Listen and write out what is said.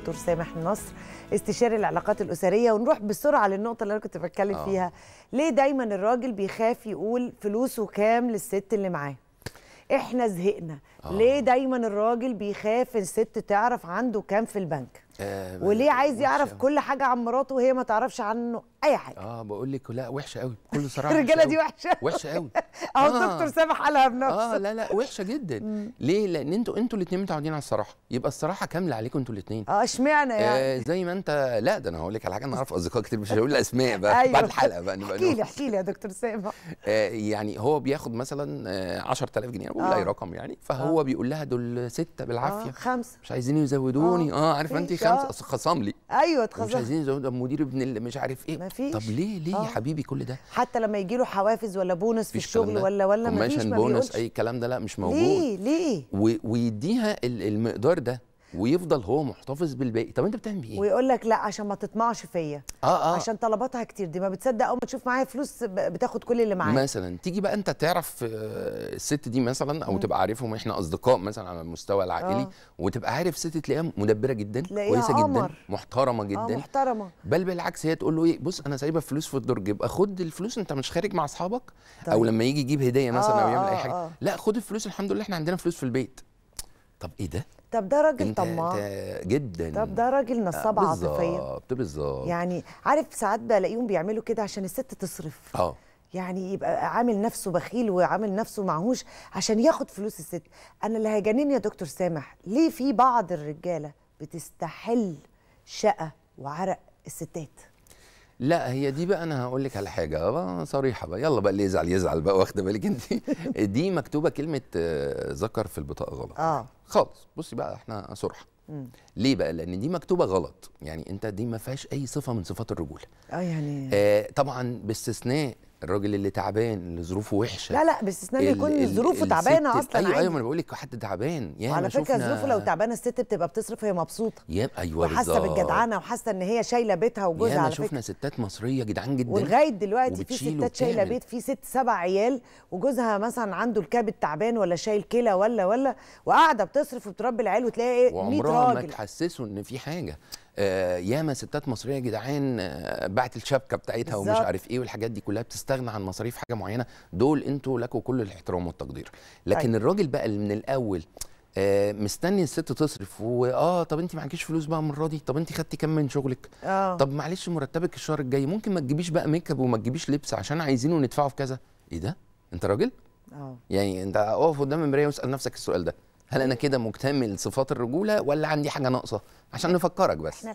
دكتور سامح النصر استشاري العلاقات الاسريه ونروح بسرعه للنقطه اللي انا كنت بتكلم آه. فيها ليه دايما الراجل بيخاف يقول فلوسه كام للست اللي معاه احنا زهقنا آه. ليه دايما الراجل بيخاف الست تعرف عنده كام في البنك آه وليه عايز يعرف كل حاجه عن مراته وهي ما تعرفش عنه اي حاجه اه بقول لك لا وحشه قوي بكل صراحه الرجاله دي وحشه وحشه قوي اهو الدكتور آه. سامح قالها بنفسه اه لا لا وحشه جدا ليه لان انتوا انتوا الاثنين متعودين على الصراحه يبقى الصراحه كامله عليكم انتوا الاثنين اه اشمعنى يعني آه زي ما انت لا ده انا هقول لك على حاجه انا اعرف اصدقاء كتير مش هقول اسماء بقى أيوه. بعد الحلقه بقى نبقى احكي لي احكي لي يا دكتور سامح آه يعني هو بياخد مثلا آه 10000 جنيه بقول اي آه. رقم يعني فهو آه. بيقول لها دول سته بالعافيه آه. خمسه مش عايزين يزودوني آه عارف انت خمسه خصم لي ايوه اتخذ مش عايزين ده مدير ابن اللي مش عارف ايه مفيش. طب ليه ليه يا آه. حبيبي كل ده حتى لما يجي له حوافز ولا بونص في الشغل ولا ولا مفيش ما بونص اي كلام ده لا مش موجود ليه ليه ويديها المقدار ده ويفضل هو محتفظ بالباقي طب انت بتعمل ايه ويقول لك لا عشان ما تطمعش فيا اه اه عشان طلباتها كتير دي ما بتصدق اول ما تشوف معايا فلوس بتاخد كل اللي معايا مثلا تيجي بقى انت تعرف آه، الست دي مثلا او م. تبقى عارفهم احنا اصدقاء مثلا على المستوى العائلي آه. وتبقى عارف ست تلاقيها مدبره جدا كويسه جدا محترمه آه، جدا آه محترمه بل بالعكس هي تقول له ايه بص انا سايبه فلوس في الدرج يبقى خد الفلوس انت مش خارج مع اصحابك طيب. او لما يجي يجيب هديه مثلا آه او يعمل آه اي حاجه آه. لا خد الفلوس الحمد لله احنا عندنا فلوس في البيت طب ايه ده طب ده راجل طماع جدا طب ده راجل آه، نصاب عاطفيه بالظبط بالظبط يعني عارف ساعات بلاقيهم بيعملوا كده عشان الست تصرف اه يعني يبقى عامل نفسه بخيل وعامل نفسه معهوش عشان ياخد فلوس الست انا اللي هيجنني يا دكتور سامح ليه في بعض الرجاله بتستحل شقه وعرق الستات لا هي دي بقى انا هقول لك على حاجه بقى آه، صريحه بقى يلا بقى اللي يزعل يزعل بقى واخده بالك انت دي مكتوبه كلمه آه، ذكر في البطاقه غلط اه خالص بصي بقى احنا صرحه ليه بقى لان دي مكتوبه غلط يعني انت دي ما فيهاش اي صفه من صفات الرجوله اه يعني آه طبعا باستثناء الراجل اللي تعبان اللي ظروفه وحشه لا لا باستثناء يكون ظروفه تعبانه اصلا ايوه ايوه ما انا بقول لك حد تعبان يعني على فكره ظروفه لو تعبانه الست بتبقى بتصرف وهي مبسوطه يب ايوه وحاسه بالجدعنه وحاسه ان هي شايله بيتها وجوزها على فكره شفنا ستات مصريه جدعان جدا ولغايه دلوقتي في ستات شايله بيت في ست سبع عيال وجوزها مثلا عنده الكبد تعبان ولا شايل كلى ولا ولا وقاعده بتصرف وبتربي العيال وتلاقي 100 إيه، راجل وعمرها ما تحسسه ان في حاجه آه، ياما ستات مصريه يا جدعان آه، باعت الشبكه بتاعتها بالزبط. ومش عارف ايه والحاجات دي كلها بتستغنى عن مصاريف حاجه معينه دول انتوا لكم كل الاحترام والتقدير لكن أي. أيوة. الراجل بقى اللي من الاول آه، مستني الست تصرف واه طب انت معكيش فلوس بقى المره دي طب انت خدتي كام من شغلك أوه. طب معلش مرتبك الشهر الجاي ممكن ما تجيبيش بقى ميك اب وما تجيبيش لبس عشان عايزينه ندفعه في كذا ايه ده انت راجل اه يعني انت اقف قدام المرايه واسال نفسك السؤال ده هل انا كده مكتمل صفات الرجوله ولا عندي حاجه ناقصه عشان نفكرك بس